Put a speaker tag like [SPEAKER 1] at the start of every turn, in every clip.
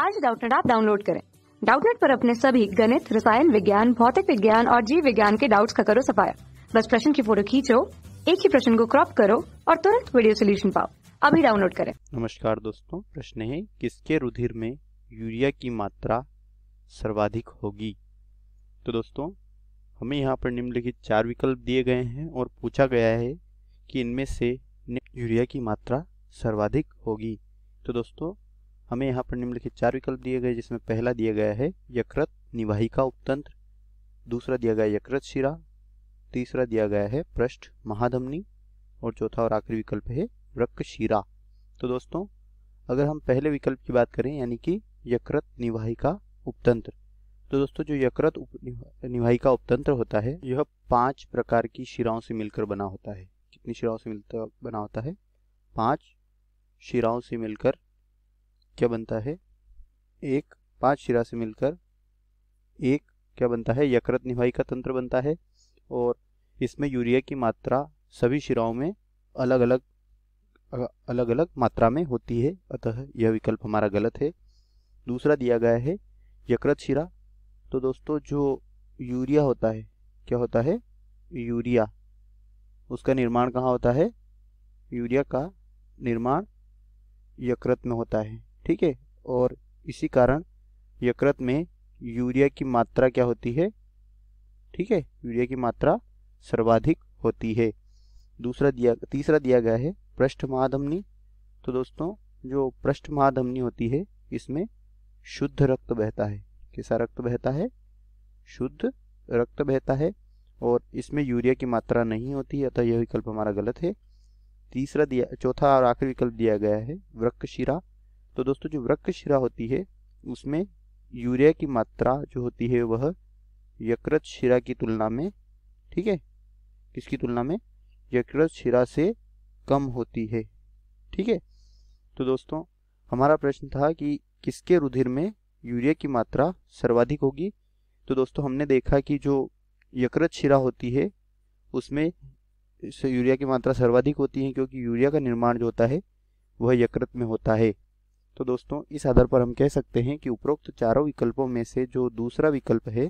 [SPEAKER 1] आज डाउटनेट आप डाउनलोड करें डाउटनेट पर अपने सभी गणित रसायन विज्ञान भौतिक विज्ञान और जीव विज्ञान के डाउट्स का करो सफाया बस प्रश्न की फोटो खींचो एक ही प्रश्न को क्रॉप करो और तुरंत वीडियो सोल्यूशन पाओ अभी डाउनलोड करें
[SPEAKER 2] नमस्कार दोस्तों प्रश्न है किसके रुधिर में यूरिया की मात्रा सर्वाधिक होगी तो दोस्तों हमें यहाँ पर निम्नलिखित चार विकल्प दिए गए हैं और पूछा गया है कि इनमें से यूरिया की मात्रा सर्वाधिक होगी तो दोस्तों हमें यहाँ पर निम्नलिखित चार विकल्प दिए गए जिसमें पहला दिया गया है यकृत निवाहिका उपतंत्र दूसरा दिया गया यकृत शिरा तीसरा दिया गया है पृष्ठ महाधमनी और चौथा और आखिरी विकल्प है वृक्क शिरा तो दोस्तों अगर हम पहले विकल्प की बात करें यानी कि यकृत निवाहिका उपतंत्र तो दोस्तों जो यकृत उप निवाहिका उपतंत्र होता है यह पांच प्रकार की शिराओं से मिलकर बना होता है कितनी शिराओं से मिलकर बना होता है पांच शिराओं से मिलकर क्या बनता है एक पांच शिरा से मिलकर एक क्या बनता है यकृत निभाई का तंत्र बनता है और इसमें यूरिया की मात्रा सभी शिराओं में अलग अलग अलग अलग मात्रा में होती है अतः यह विकल्प हमारा गलत है दूसरा दिया गया है यकृत शिरा तो दोस्तों जो यूरिया होता है क्या होता है यूरिया उसका निर्माण कहाँ होता है यूरिया का निर्माण यकृत में होता है ठीक है और इसी कारण यकृत में यूरिया की मात्रा क्या होती है ठीक है यूरिया की मात्रा सर्वाधिक होती है दूसरा दिया तीसरा दिया गया है पृष्ठ महाधमनी तो दोस्तों जो पृष्ठ महाधमनी होती है इसमें शुद्ध रक्त बहता है कैसा रक्त बहता है शुद्ध रक्त बहता है और इसमें यूरिया की मात्रा नहीं होती अतः यह विकल्प हमारा गलत है तीसरा दिया चौथा और आखिरी विकल्प दिया गया है वृक्कशिरा तो दोस्तों जो वृक्षशिरा होती है उसमें यूरिया की मात्रा जो होती है वह यकृत शिरा की तुलना में ठीक है किसकी तुलना में यकृत शिरा से कम होती है ठीक है तो दोस्तों हमारा प्रश्न था कि किसके रुधिर में यूरिया की मात्रा सर्वाधिक होगी तो दोस्तों हमने देखा कि जो यकृत शिरा होती है उसमें यूरिया की मात्रा सर्वाधिक होती है क्योंकि यूरिया का निर्माण जो होता है वह यकृत में होता है तो दोस्तों इस आधार पर हम कह सकते हैं कि उपरोक्त चारों विकल्पों में से जो दूसरा विकल्प है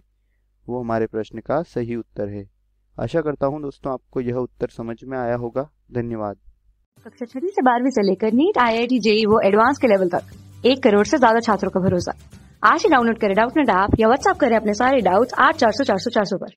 [SPEAKER 2] वो हमारे प्रश्न का सही उत्तर है आशा करता हूँ दोस्तों आपको यह उत्तर समझ में आया होगा धन्यवाद
[SPEAKER 1] कक्षा छठी से बारहवीं से लेकर NEET I I T JEE वो एडवांस के लेवल तक एक करोड़ से ज्यादा छात्रों का भरोसा आज ही डाउनलोड करें डाउट नेट ऐप या व्हाट्सअप करें अपने सारे डाउट्स आठ चार सौ चार सौ चार सौ पर